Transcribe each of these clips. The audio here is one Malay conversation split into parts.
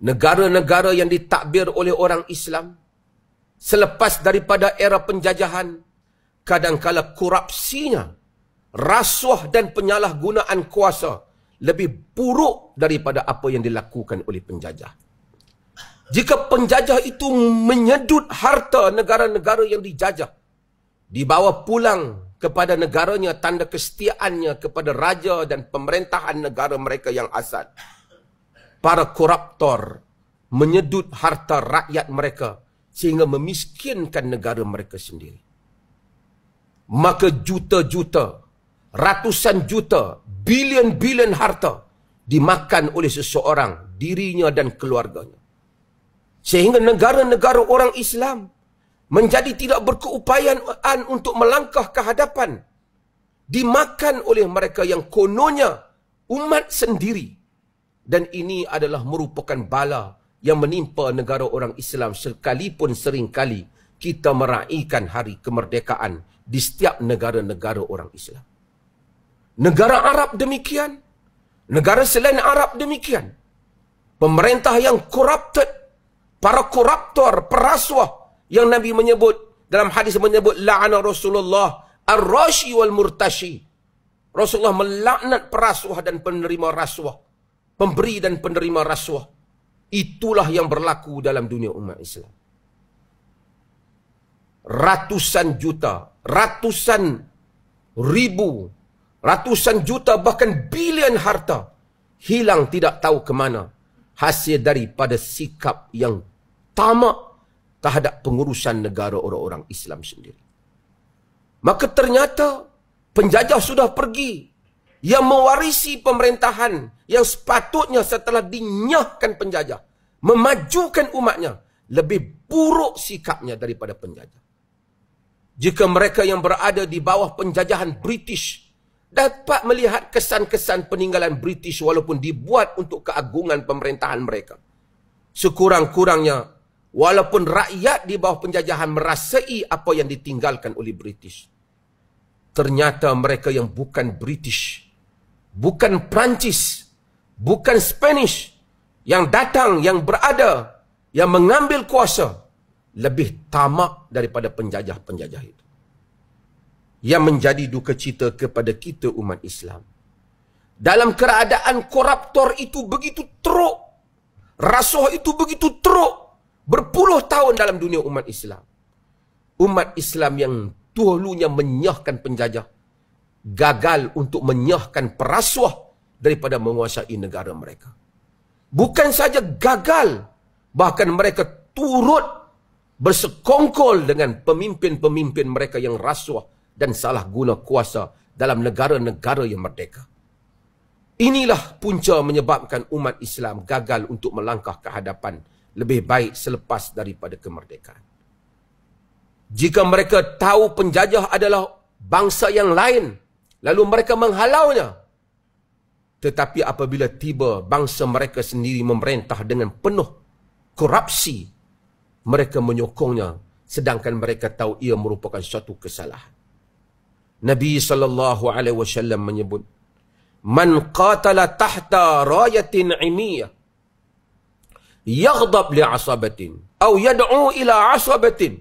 negara-negara yang ditakbir oleh orang Islam selepas daripada era penjajahan kadangkala korupsinya rasuah dan penyalahgunaan kuasa lebih buruk daripada apa yang dilakukan oleh penjajah jika penjajah itu menyedut harta negara-negara yang dijajah dibawa pulang kepada negaranya tanda kesetiaannya kepada raja dan pemerintahan negara mereka yang asal para koruptor menyedut harta rakyat mereka sehingga memiskinkan negara mereka sendiri. Maka juta-juta, ratusan juta, bilion-bilion harta dimakan oleh seseorang, dirinya dan keluarganya. Sehingga negara-negara orang Islam menjadi tidak berkeupayaan untuk melangkah ke hadapan. Dimakan oleh mereka yang kononnya umat sendiri dan ini adalah merupakan bala yang menimpa negara orang Islam sekalipun seringkali kita meraihkan hari kemerdekaan di setiap negara-negara orang Islam. Negara Arab demikian, negara selain Arab demikian. Pemerintah yang corrupted, para koruptor, perasuah yang Nabi menyebut dalam hadis menyebut la'ana Rasulullah ar-rashi wal-murtashi. Rasulullah melaknat perasuah dan penerima rasuah pemberi dan penerima rasuah. Itulah yang berlaku dalam dunia umat Islam. Ratusan juta, ratusan ribu, ratusan juta bahkan bilion harta hilang tidak tahu ke mana hasil daripada sikap yang tamak terhadap pengurusan negara orang-orang Islam sendiri. Maka ternyata penjajah sudah pergi yang mewarisi pemerintahan yang sepatutnya setelah dinyahkan penjajah memajukan umatnya lebih buruk sikapnya daripada penjajah jika mereka yang berada di bawah penjajahan british dapat melihat kesan-kesan peninggalan british walaupun dibuat untuk keagungan pemerintahan mereka sekurang-kurangnya walaupun rakyat di bawah penjajahan merasai apa yang ditinggalkan oleh british ternyata mereka yang bukan british bukan Perancis, bukan Spanish yang datang, yang berada, yang mengambil kuasa lebih tamak daripada penjajah-penjajah itu. Yang menjadi duka cita kepada kita umat Islam. Dalam keadaan koruptor itu begitu teruk. Rasuah itu begitu teruk. Berpuluh tahun dalam dunia umat Islam. Umat Islam yang dulunya menyahkan penjajah gagal untuk menyahkan perasuah daripada menguasai negara mereka. Bukan saja gagal, bahkan mereka turut bersekongkol dengan pemimpin-pemimpin mereka yang rasuah dan salah guna kuasa dalam negara-negara yang merdeka. Inilah punca menyebabkan umat Islam gagal untuk melangkah ke hadapan lebih baik selepas daripada kemerdekaan. Jika mereka tahu penjajah adalah bangsa yang lain, Lalu mereka menghalaunya. Tetapi apabila tiba bangsa mereka sendiri memerintah dengan penuh korupsi, mereka menyokongnya sedangkan mereka tahu ia merupakan suatu kesalahan. Nabi sallallahu alaihi wasallam menyebut Man qatala tahta rayatin imiyah yaghdab li asabatin aw yad'u ila asabatin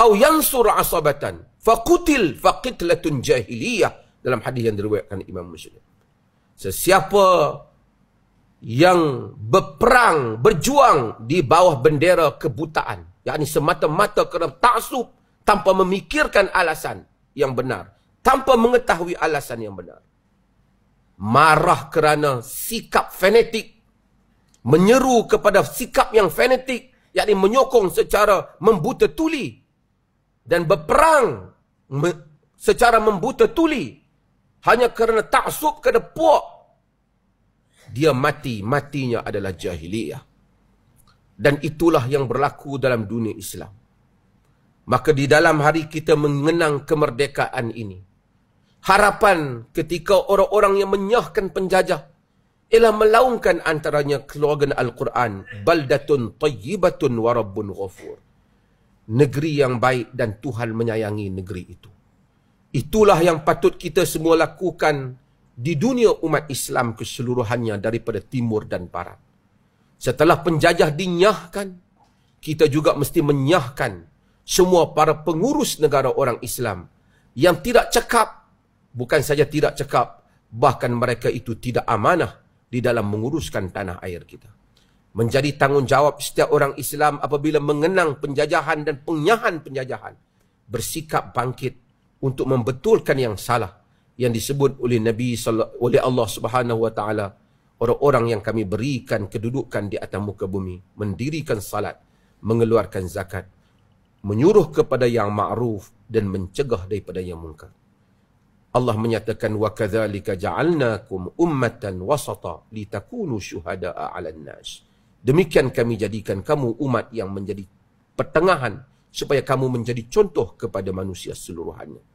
aw yansur asabatan fakutil faqitlatun jahiliyah dalam hadis yang diriwayatkan Imam Muslim. Sesiapa yang berperang, berjuang di bawah bendera kebutaan, yakni semata-mata kerana taksub tanpa memikirkan alasan yang benar, tanpa mengetahui alasan yang benar. Marah kerana sikap fanatik menyeru kepada sikap yang fanatik yakni menyokong secara membuta tuli dan berperang me, secara membuta tuli hanya kerana taksub kepada puak dia mati matinya adalah jahiliyah dan itulah yang berlaku dalam dunia Islam maka di dalam hari kita mengenang kemerdekaan ini harapan ketika orang-orang yang menyahkan penjajah ialah melaungkan antaranya keluarga Al-Quran baldatun tayyibatun wa rabbun ghafur negeri yang baik dan Tuhan menyayangi negeri itu. Itulah yang patut kita semua lakukan di dunia umat Islam keseluruhannya daripada timur dan barat. Setelah penjajah dinyahkan, kita juga mesti menyahkan semua para pengurus negara orang Islam yang tidak cekap, bukan saja tidak cekap, bahkan mereka itu tidak amanah di dalam menguruskan tanah air kita menjadi tanggungjawab setiap orang Islam apabila mengenang penjajahan dan penyahan penjajahan bersikap bangkit untuk membetulkan yang salah yang disebut oleh Nabi oleh Allah Subhanahu orang-orang yang kami berikan kedudukan di atas muka bumi mendirikan salat mengeluarkan zakat menyuruh kepada yang ma'ruf dan mencegah daripada yang mungkar Allah menyatakan wa kadzalika ja'alnakum ummatan wasata litakunu syuhada'a 'alan nas Demikian kami jadikan kamu umat yang menjadi pertengahan supaya kamu menjadi contoh kepada manusia seluruhannya.